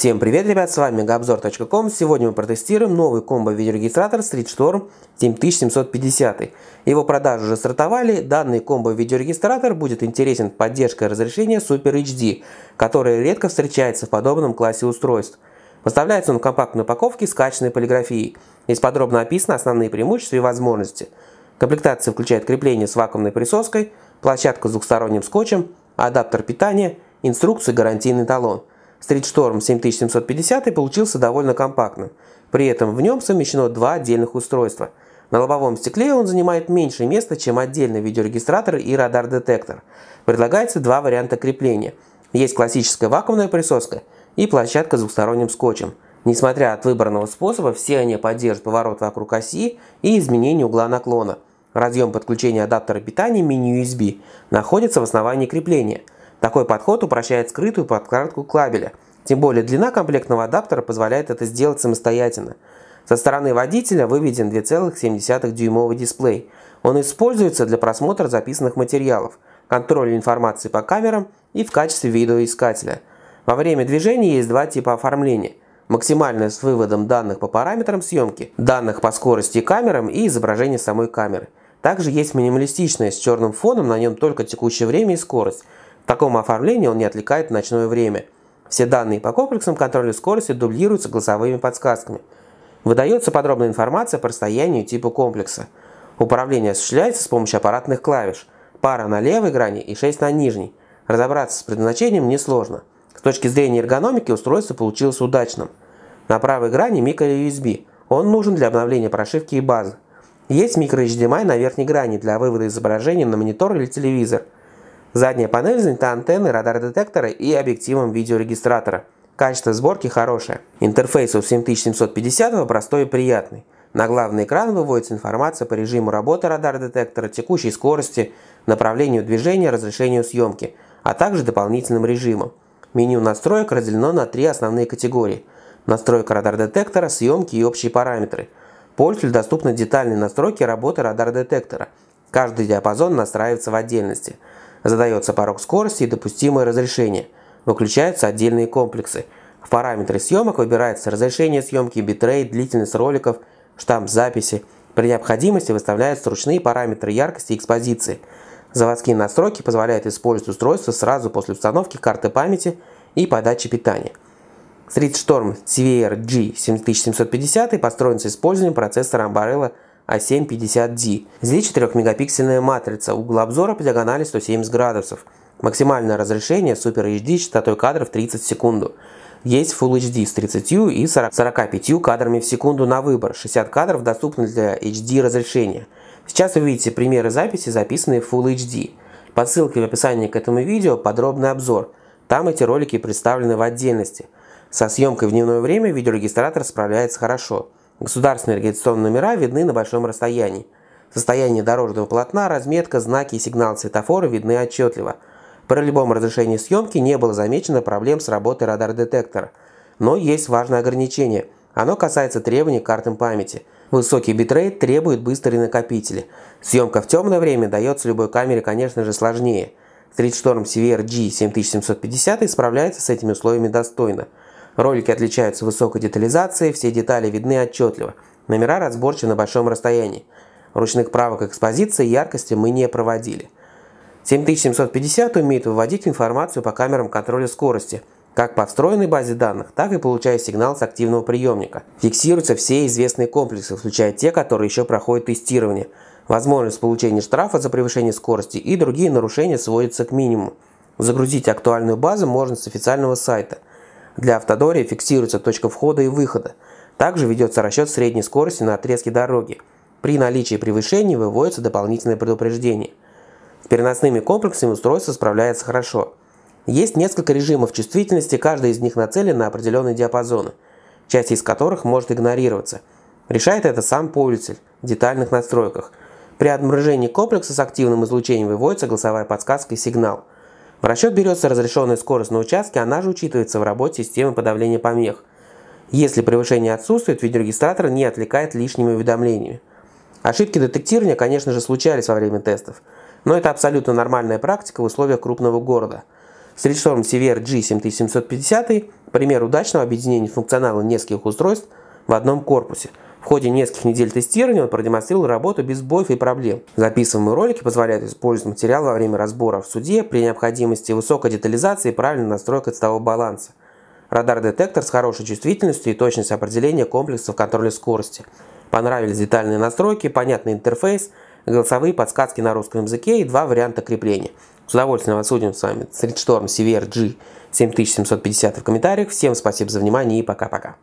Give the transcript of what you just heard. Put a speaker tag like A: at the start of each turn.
A: Всем привет, ребят, с вами Габзор.ком. Сегодня мы протестируем новый комбо-видеорегистратор Street Storm 7750. Его продажи уже стартовали. Данный комбо-видеорегистратор будет интересен поддержкой разрешения Super HD, которая редко встречается в подобном классе устройств. Поставляется он в компактной упаковке с качественной полиграфией. Здесь подробно описаны основные преимущества и возможности. Комплектация включает крепление с вакуумной присоской, площадку с двухсторонним скотчем, адаптер питания, инструкцию и гарантийный талон. Street Storm 7750 получился довольно компактным. При этом в нем совмещено два отдельных устройства. На лобовом стекле он занимает меньше места, чем отдельный видеорегистратор и радар-детектор. Предлагается два варианта крепления. Есть классическая вакуумная присоска и площадка с двухсторонним скотчем. Несмотря от выбранного способа, все они поддержат поворот вокруг оси и изменение угла наклона. Разъем подключения адаптера питания mini-USB находится в основании крепления – такой подход упрощает скрытую подкладку клабеля. Тем более длина комплектного адаптера позволяет это сделать самостоятельно. Со стороны водителя выведен 2,7 дюймовый дисплей. Он используется для просмотра записанных материалов, контроля информации по камерам и в качестве видеоискателя. Во время движения есть два типа оформления. Максимальное с выводом данных по параметрам съемки, данных по скорости камерам и изображение самой камеры. Также есть минималистичное с черным фоном, на нем только текущее время и скорость. В таком оформлении он не отвлекает ночное время. Все данные по комплексам контроля скорости дублируются голосовыми подсказками. Выдается подробная информация по расстоянию и типу комплекса. Управление осуществляется с помощью аппаратных клавиш. Пара на левой грани и 6 на нижней. Разобраться с предназначением несложно. С точки зрения эргономики устройство получилось удачным. На правой грани микро-USB. Он нужен для обновления прошивки и базы. Есть микро HDMI эм на верхней грани для вывода изображения на монитор или телевизор – Задняя панель занята антенной, радар-детектора и объективом видеорегистратора. Качество сборки хорошее. Интерфейс у 7750 простой и приятный. На главный экран выводится информация по режиму работы радар-детектора, текущей скорости, направлению движения, разрешению съемки, а также дополнительным режимам. Меню настроек разделено на три основные категории. Настройка радар-детектора, съемки и общие параметры. Пользователю доступны детальные настройки работы радар-детектора. Каждый диапазон настраивается в отдельности – Задается порог скорости и допустимое разрешение. Выключаются отдельные комплексы. В параметры съемок выбирается разрешение съемки, битрейт, длительность роликов, штамп записи. При необходимости выставляются ручные параметры яркости и экспозиции. Заводские настройки позволяют использовать устройство сразу после установки карты памяти и подачи питания. Streetstorm CVR G7750 построен с использованием процессора Ambarella A750D. А Здесь 4-мегапиксельная матрица, угол обзора по диагонали 170 градусов. Максимальное разрешение Super HD частотой кадров 30 в секунду. Есть Full HD с 30 и 40 45 кадрами в секунду на выбор. 60 кадров доступны для HD разрешения. Сейчас вы видите примеры записи, записанные в Full HD. По ссылке в описании к этому видео подробный обзор. Там эти ролики представлены в отдельности. Со съемкой в дневное время видеорегистратор справляется хорошо. Государственные регистрационные номера видны на большом расстоянии. Состояние дорожного полотна, разметка, знаки и сигнал светофора видны отчетливо. При любом разрешении съемки не было замечено проблем с работой радар-детектора. Но есть важное ограничение. Оно касается требований к картам памяти. Высокий битрейт требует быстрые накопители. Съемка в темное время дается любой камере, конечно же, сложнее. Streetstorm CVR-G 7750 справляется с этими условиями достойно – Ролики отличаются высокой детализацией, все детали видны отчетливо. Номера разборчивы на большом расстоянии. Ручных правок экспозиции и яркости мы не проводили. 7750 умеет выводить информацию по камерам контроля скорости, как по встроенной базе данных, так и получая сигнал с активного приемника. Фиксируются все известные комплексы, включая те, которые еще проходят тестирование. Возможность получения штрафа за превышение скорости и другие нарушения сводятся к минимуму. Загрузить актуальную базу можно с официального сайта – для автодория фиксируется точка входа и выхода. Также ведется расчет средней скорости на отрезке дороги. При наличии превышений выводится дополнительное предупреждение. С переносными комплексами устройство справляется хорошо. Есть несколько режимов чувствительности, каждый из них нацелен на определенные диапазоны, часть из которых может игнорироваться. Решает это сам пользователь в детальных настройках. При отмрыжении комплекса с активным излучением выводится голосовая подсказка и сигнал – в расчет берется разрешенная скорость на участке, она же учитывается в работе системы подавления помех. Если превышение отсутствует, видеорегистратор не отвлекает лишними уведомлениями. Ошибки детектирования, конечно же, случались во время тестов, но это абсолютно нормальная практика в условиях крупного города. Стричсторм CVR G7750 – пример удачного объединения функционала нескольких устройств в одном корпусе – в ходе нескольких недель тестирования он продемонстрировал работу без боев и проблем. Записываемые ролики позволяют использовать материал во время разбора в суде при необходимости высокой детализации и правильной настройки цветового баланса. Радар-детектор с хорошей чувствительностью и точностью определения комплексов контроля скорости. Понравились детальные настройки, понятный интерфейс, голосовые подсказки на русском языке и два варианта крепления. С удовольствием обсудим с вами Средшторм CVR G 7750 в комментариях. Всем спасибо за внимание и пока-пока.